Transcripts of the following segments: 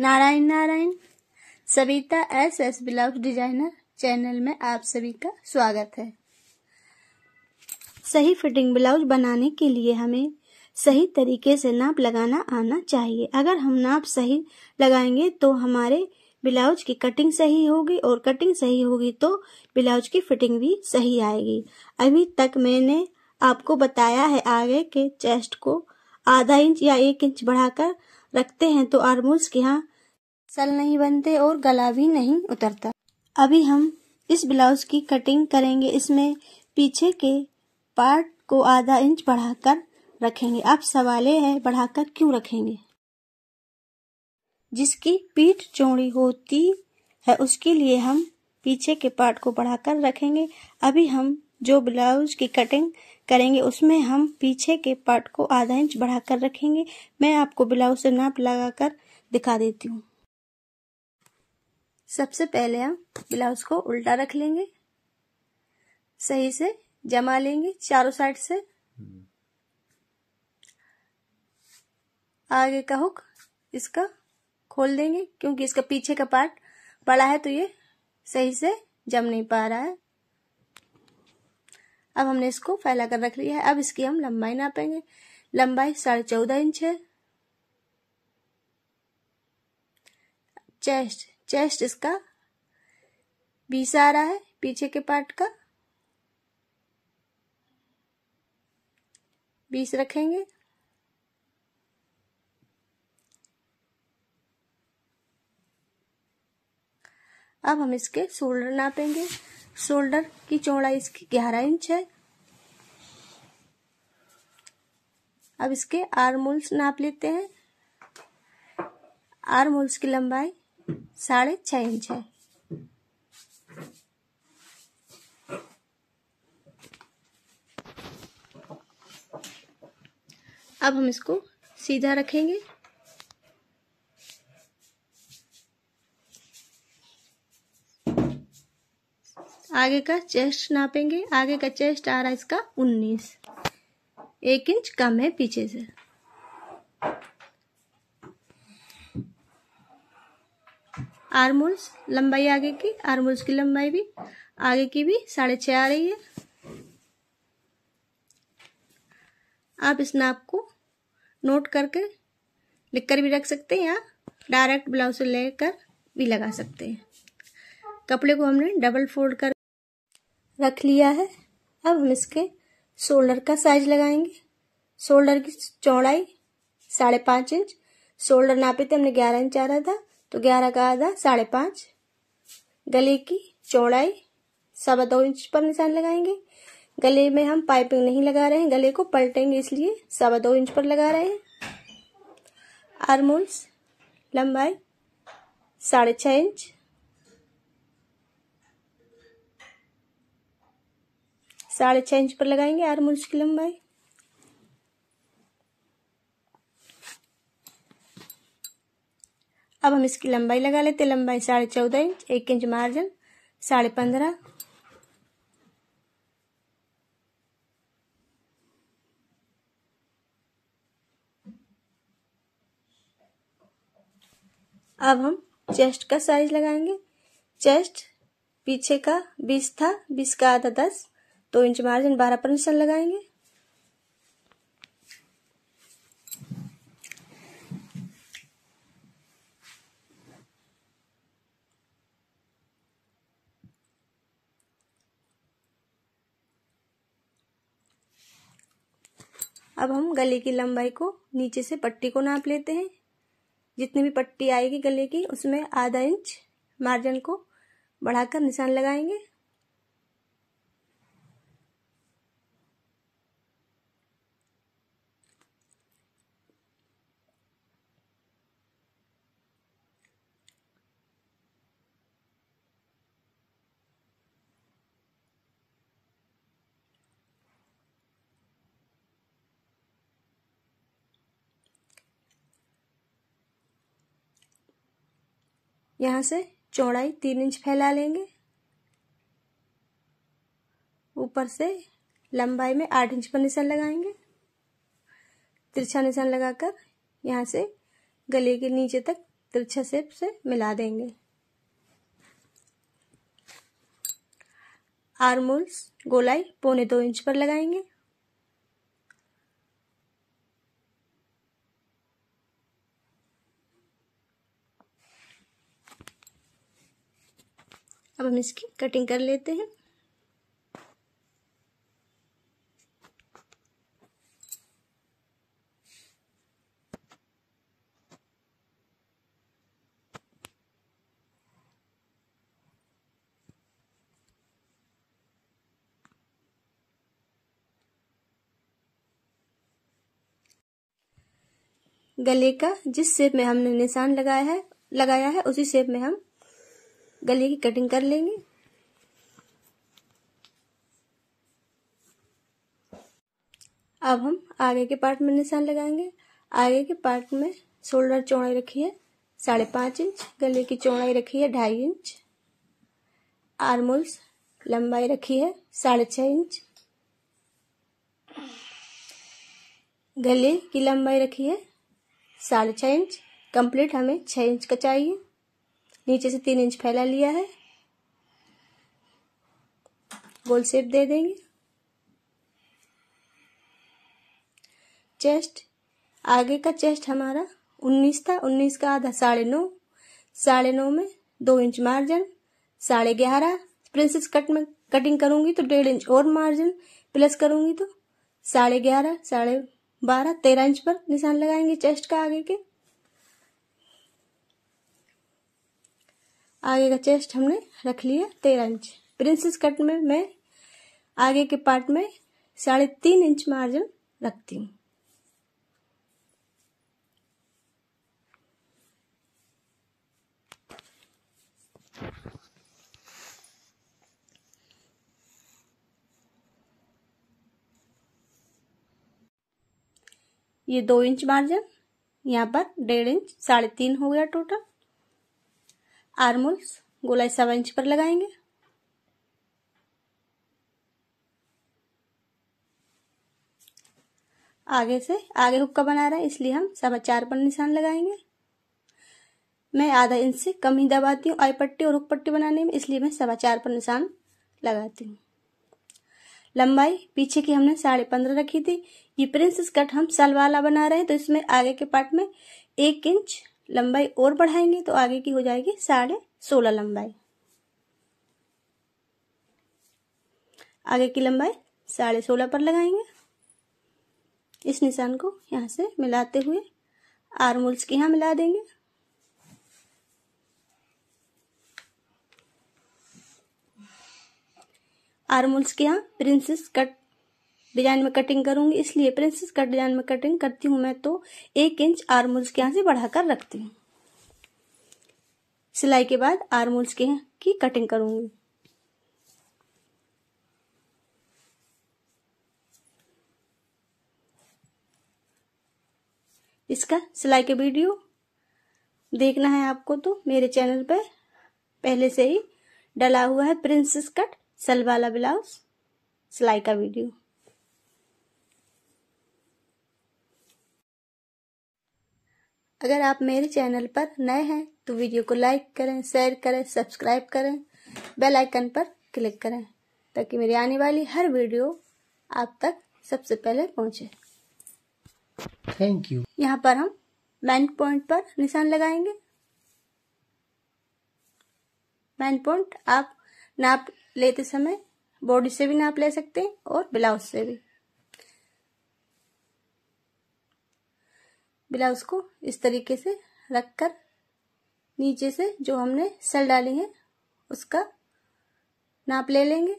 Narayan Narayan Savita S S blouse designer channel में आप सभी का स्वागत है सही फिटिंग ब्लाउज बनाने के लिए हमें सही तरीके से नाप लगाना आना चाहिए अगर हम नाप सही लगाएंगे तो हमारे ब्लाउज की कटिंग सही होगी और कटिंग सही होगी तो ब्लाउज की फिटिंग भी सही आएगी अभी तक मैंने आपको बताया है आगे के चेस्ट को आधा इंच या एक इंच बढ़ाकर रखते हैं तो आर्मोल्स के यहाँ सल नहीं बनते और गला भी नहीं उतरता अभी हम इस ब्लाउज की कटिंग करेंगे इसमें पीछे के पार्ट को आधा इंच बढ़ाकर रखेंगे अब सवाल ये है बढ़ाकर क्यों रखेंगे जिसकी पीठ चौड़ी होती है उसके लिए हम पीछे के पार्ट को बढ़ाकर रखेंगे अभी हम जो ब्लाउज की कटिंग करेंगे उसमें हम पीछे के पार्ट को आधा इंच बढ़ाकर रखेंगे मैं आपको ब्लाउज से नाप लगाकर दिखा देती हूँ सबसे पहले हम ब्लाउज को उल्टा रख लेंगे सही से जमा लेंगे चारों साइड से आगे का हुक इसका खोल देंगे क्योंकि इसका पीछे का पार्ट पड़ा है तो ये सही से जम नहीं पा रहा है अब हमने इसको फैला कर रख लिया है अब इसकी हम लंबाई नापेंगे लंबाई साढ़े चौदह इंच है चेस्ट चेस्ट इसका बीस आ रहा है पीछे के पार्ट का बीस रखेंगे अब हम इसके शोल्डर नापेंगे शोल्डर की चौड़ाई इसकी ग्यारह इंच है अब इसके आर्म होल्स नाप लेते हैं आर्म होल्स की लंबाई साढ़े छ इंच है अब हम इसको सीधा रखेंगे आगे का चेस्ट नापेंगे आगे का चेस्ट आ रहा है इसका उन्नीस एक इंच कम है पीछे से आर्मोल्स लंबाई आगे की आर्मोल्स की लंबाई भी आगे की भी साढ़े छ आ रही है आप इस नाप को नोट करके लिख कर भी रख सकते हैं या डायरेक्ट ब्लाउज से लेकर भी लगा सकते हैं कपड़े को हमने डबल फोल्ड कर रख लिया है अब हम इसके शोल्डर का साइज लगाएंगे शोल्डर की चौड़ाई साढ़े पाँच इंच शोल्डर नापे थे हमने ग्यारह इंच आ रहा था तो ग्यारह का आधा साढ़े पाँच गले की चौड़ाई सवा दो इंच पर निशान लगाएंगे गले में हम पाइपिंग नहीं लगा रहे हैं गले को पलटेंगे इसलिए सवा दो इंच पर लगा रहे हैं आर्मोल्स लंबाई साढ़े छः इंच साढ़े छः इंच पर लगाएंगे आर होल की लंबाई अब हम इसकी लंबाई लगा लेते लंबाई साढ़े चौदह इंच एक इंच मार्जिन साढ़े पंद्रह अब हम चेस्ट का साइज लगाएंगे चेस्ट पीछे का बीस था बीस का आधा दस दो इंच मार्जिन बारह पर निशान लगाएंगे अब हम गले की लंबाई को नीचे से पट्टी को नाप लेते हैं जितनी भी पट्टी आएगी गले की उसमें आधा इंच मार्जिन को बढ़ाकर निशान लगाएंगे यहाँ से चौड़ाई तीन इंच फैला लेंगे ऊपर से लंबाई में आठ इंच पर निशान लगाएंगे तिरछा निशान लगाकर यहाँ से गले के नीचे तक तिरछा सेप से मिला देंगे आर्मोल्स गोलाई पौने दो इंच पर लगाएंगे अब हम इसकी कटिंग कर लेते हैं गले का जिस शेप में हमने निशान लगाया है लगाया है उसी शेप में हम गले की कटिंग कर लेंगे अब हम आगे के पार्ट में निशान लगाएंगे आगे के पार्ट में शोल्डर चौड़ाई रखी है साढ़े पांच इंच गले की चौड़ाई रखी है ढाई इंच आर्मोल्स लंबाई रखी है साढ़े छह इंच गले की लंबाई रखी है साढ़े छह इंच कंप्लीट हमें छह इंच का चाहिए नीचे से तीन इंच फैला लिया है गोल शेप दे देंगे चेस्ट आगे का चेस्ट हमारा उन्नीस था उन्नीस का आधा साढ़े नौ साढ़े नौ में दो इंच मार्जिन साढ़े ग्यारह प्रिंसेस कट में कटिंग करूंगी तो डेढ़ इंच और मार्जिन प्लस करूंगी तो साढ़े ग्यारह साढ़े बारह तेरह इंच पर निशान लगाएंगे चेस्ट का आगे के आगे का चेस्ट हमने रख लिया तेरह इंच प्रिंसेस कट में मैं आगे के पार्ट में साढ़े तीन इंच मार्जिन रखती हूँ ये दो इंच मार्जिन यहाँ पर डेढ़ इंच साढ़े तीन हो गया टोटल आर्मोल्स गोलाई सवा इंच पर लगाएंगे आगे से आगे हुक्का बना रहा है इसलिए हम सवा चार पर निशान लगाएंगे मैं आधा इंच से कम ही दबाती हूँ आई पट्टी और हुक पट्टी बनाने में इसलिए मैं सवा चार पर निशान लगाती हूँ लंबाई पीछे की हमने साढ़े पंद्रह रखी थी ये प्रिंसेस कट हम वाला बना रहे हैं तो इसमें आगे के पार्ट में एक इंच लंबाई और बढ़ाएंगे तो आगे की हो जाएगी साढ़े सोलह लंबाई आगे की लंबाई साढ़े सोलह पर लगाएंगे इस निशान को यहां से मिलाते हुए आरमूल्स के यहां मिला देंगे आरमूल्स के यहाँ प्रिंसेस कट डिजाइन में कटिंग करूंगी इसलिए प्रिंसेस कट डिजाइन में कटिंग करती हूँ मैं तो एक इंच आरमूल्स के यहाँ से बढ़ाकर रखती हूँ सिलाई के बाद आरमूल्स के की कटिंग करूंगी इसका सिलाई के वीडियो देखना है आपको तो मेरे चैनल पर पहले से ही डला हुआ है प्रिंसेस कट सलवाला ब्लाउज सिलाई का वीडियो अगर आप मेरे चैनल पर नए हैं तो वीडियो को लाइक करें शेयर करें सब्सक्राइब करें बेल आइकन पर क्लिक करें ताकि मेरी आने वाली हर वीडियो आप तक सबसे पहले पहुंचे थैंक यू यहाँ पर हम मैन पॉइंट पर निशान लगाएंगे मैन पॉइंट आप नाप लेते समय बॉडी से भी नाप ले सकते हैं और ब्लाउज से भी ब्लाउज को इस तरीके से रख कर नीचे से जो हमने सेल डाली है उसका नाप ले लेंगे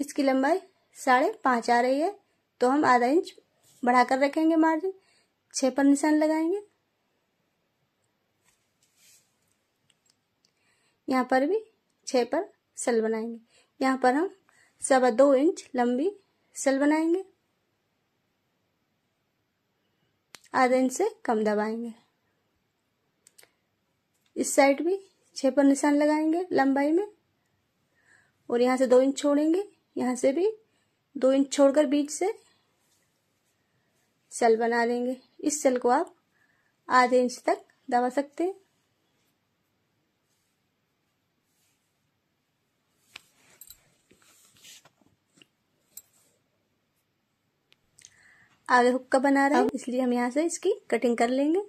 इसकी लंबाई साढ़े पांच आ रही है तो हम आधा इंच बढ़ाकर रखेंगे मार्जिन छह पर निशान लगाएंगे यहाँ पर भी छह पर सेल बनाएंगे यहाँ पर हम सवा दो इंच लंबी सेल बनाएंगे आधा इंच से कम दबाएंगे इस साइड भी छः पर निशान लगाएंगे लंबाई में और यहाँ से दो इंच छोड़ेंगे यहाँ से भी दो इंच छोड़कर बीच से सेल बना लेंगे इस सेल को आप आधे इंच तक दबा सकते हैं आगे हुक्का बना रहे हैं इसलिए हम यहाँ से इसकी कटिंग कर लेंगे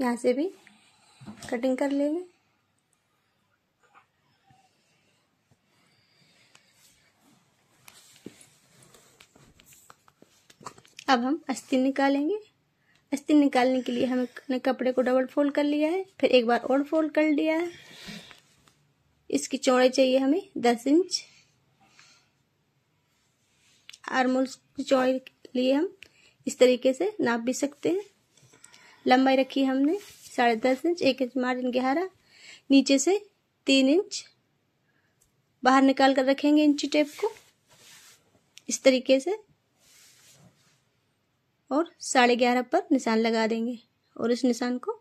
यहाँ से भी कटिंग कर लेंगे अब हम अस्थिन निकालेंगे अस्तिन निकालने के लिए हमने कपड़े को डबल फोल्ड कर लिया है फिर एक बार और फोल्ड कर लिया है इसकी चौड़ाई चाहिए हमें दस इंच आर्मोल्स की चौड़ाई लिए हम इस तरीके से नाप भी सकते हैं लंबाई रखी हमने साढ़े दस इंच एक इंच मार्जिन गहरा नीचे से तीन इंच बाहर निकाल कर रखेंगे इंची टेप को इस तरीके से और साढ़े ग्यारह पर निशान लगा देंगे और इस निशान को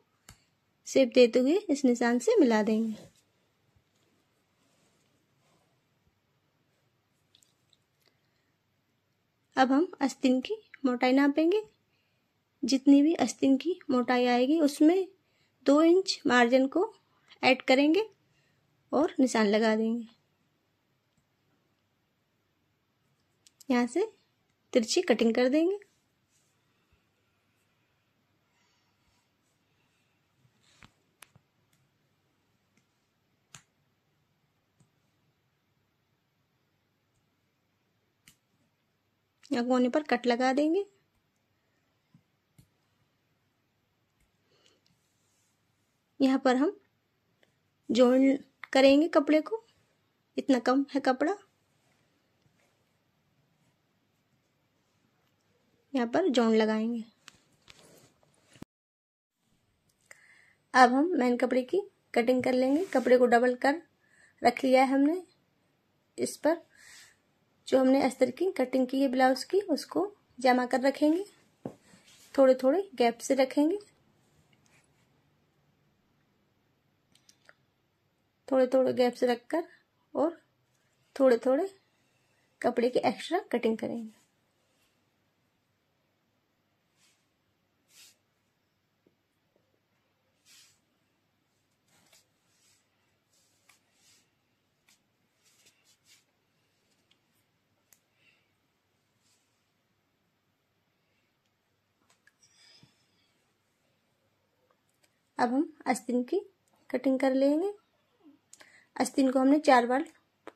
सेप देते हुए इस निशान से मिला देंगे अब हम अस्तिन की मोटाई नापेंगे जितनी भी अस्तिन की मोटाई आएगी उसमें दो इंच मार्जिन को ऐड करेंगे और निशान लगा देंगे यहाँ से तिरछी कटिंग कर देंगे या कोने पर कट लगा देंगे यहाँ पर हम जोड़ करेंगे कपड़े को इतना कम है कपड़ा यहाँ पर जोड़ लगाएंगे अब हम मैन कपड़े की कटिंग कर लेंगे कपड़े को डबल कर रख लिया है हमने इस पर जो हमने अस्तर की कटिंग की है ब्लाउज की उसको जमा कर रखेंगे थोड़े थोड़े गैप से रखेंगे थोड़े थोड़े गैप से रखकर और थोड़े थोड़े कपड़े की एक्स्ट्रा कटिंग करेंगे अब हम अस्तिन की कटिंग कर लेंगे अस्तिन को हमने चार बार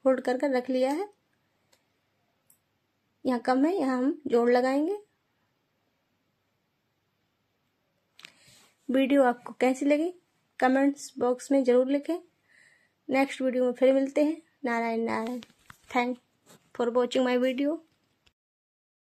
फोल्ड कर कर रख लिया है यहाँ कम है यहाँ हम जोड़ लगाएंगे वीडियो आपको कैसी लगी कमेंट्स बॉक्स में ज़रूर लिखें नेक्स्ट वीडियो में फिर मिलते हैं Narayan Narayan thank for watching my video